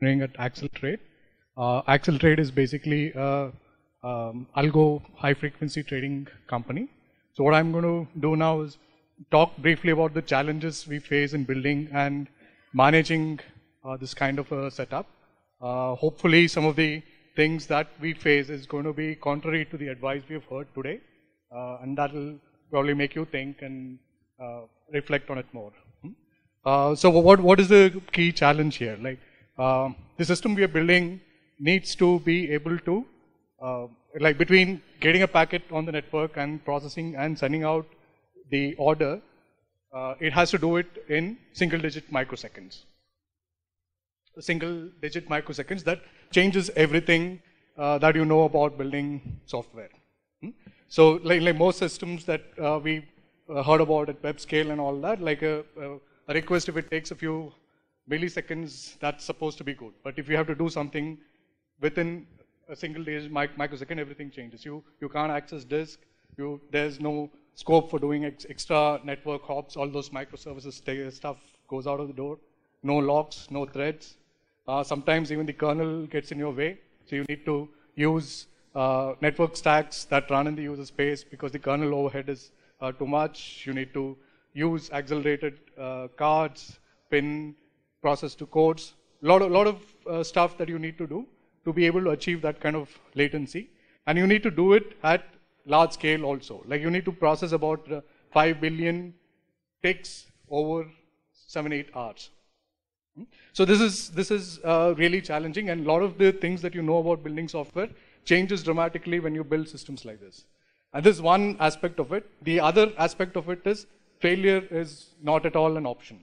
running at Axel Trade. Uh, Trade is basically a uh, um, algo high frequency trading company. So what I'm going to do now is talk briefly about the challenges we face in building and managing uh, this kind of a setup. Uh, hopefully some of the things that we face is going to be contrary to the advice we've heard today uh, and that will probably make you think and uh, reflect on it more. Hmm? so what, what is the key challenge here? Like um, the system we are building needs to be able to, uh, like between getting a packet on the network and processing and sending out the order, uh, it has to do it in single digit microseconds. Single digit microseconds that changes everything uh, that you know about building software. Hmm? So like, like, most systems that uh, we uh, heard about at web scale and all that, like a, a request if it takes a few milliseconds, that's supposed to be good. But if you have to do something within a single day, mic microsecond, everything changes. You, you can't access disk, you, there's no scope for doing ex extra network hops, all those microservices stuff goes out of the door. No locks, no threads. Uh, sometimes even the kernel gets in your way, so you need to use uh, network stacks that run in the user space because the kernel overhead is uh, too much. You need to use accelerated uh, cards, pin, process to codes, lot of, lot of uh, stuff that you need to do to be able to achieve that kind of latency. And you need to do it at large scale also. Like you need to process about uh, 5 billion ticks over 7, 8 hours. Hmm? So this is, this is uh, really challenging and a lot of the things that you know about building software changes dramatically when you build systems like this. And this is one aspect of it. The other aspect of it is failure is not at all an option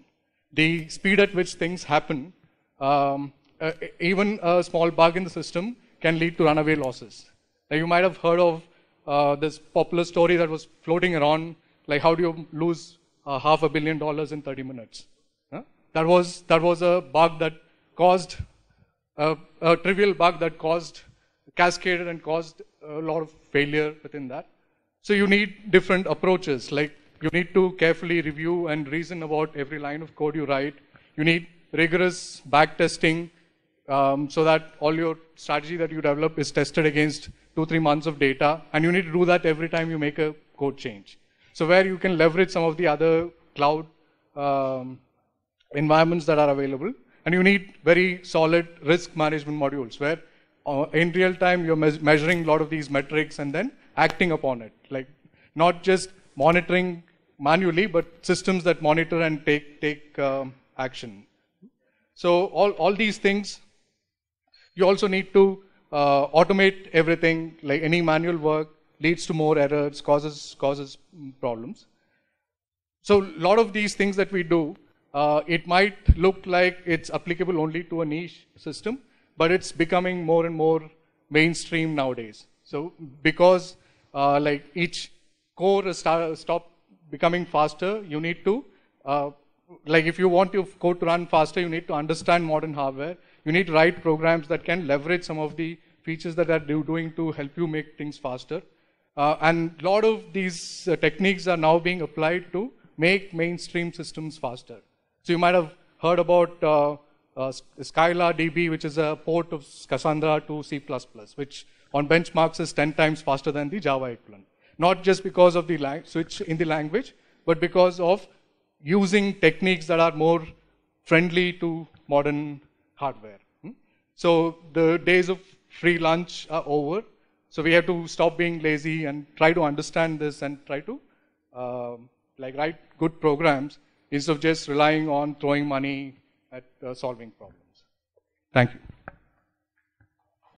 the speed at which things happen, um, uh, even a small bug in the system can lead to runaway losses. Now you might have heard of uh, this popular story that was floating around, like how do you lose uh, half a billion dollars in 30 minutes? Huh? That was that was a bug that caused a trivial bug that caused cascaded and caused a lot of failure within that. So you need different approaches, like you need to carefully review and reason about every line of code you write. You need rigorous back testing um, so that all your strategy that you develop is tested against two, three months of data. And you need to do that every time you make a code change. So where you can leverage some of the other cloud um, environments that are available. And you need very solid risk management modules where uh, in real time you're me measuring a lot of these metrics and then acting upon it. Like not just monitoring manually, but systems that monitor and take, take um, action. So all, all these things, you also need to uh, automate everything, like any manual work leads to more errors, causes, causes problems. So a lot of these things that we do, uh, it might look like it's applicable only to a niche system, but it's becoming more and more mainstream nowadays. So because uh, like each core stop becoming faster, you need to, uh, like if you want your code to run faster, you need to understand modern hardware. You need to write programs that can leverage some of the features that are doing to help you make things faster. Uh, and a lot of these uh, techniques are now being applied to make mainstream systems faster. So you might have heard about uh, uh Skylar DB, which is a port of Cassandra to C++, which on benchmarks is 10 times faster than the Java equivalent not just because of the switch in the language, but because of using techniques that are more friendly to modern hardware. Hmm? So the days of free lunch are over. So we have to stop being lazy and try to understand this and try to um, like write good programs instead of just relying on throwing money at uh, solving problems. Thank you.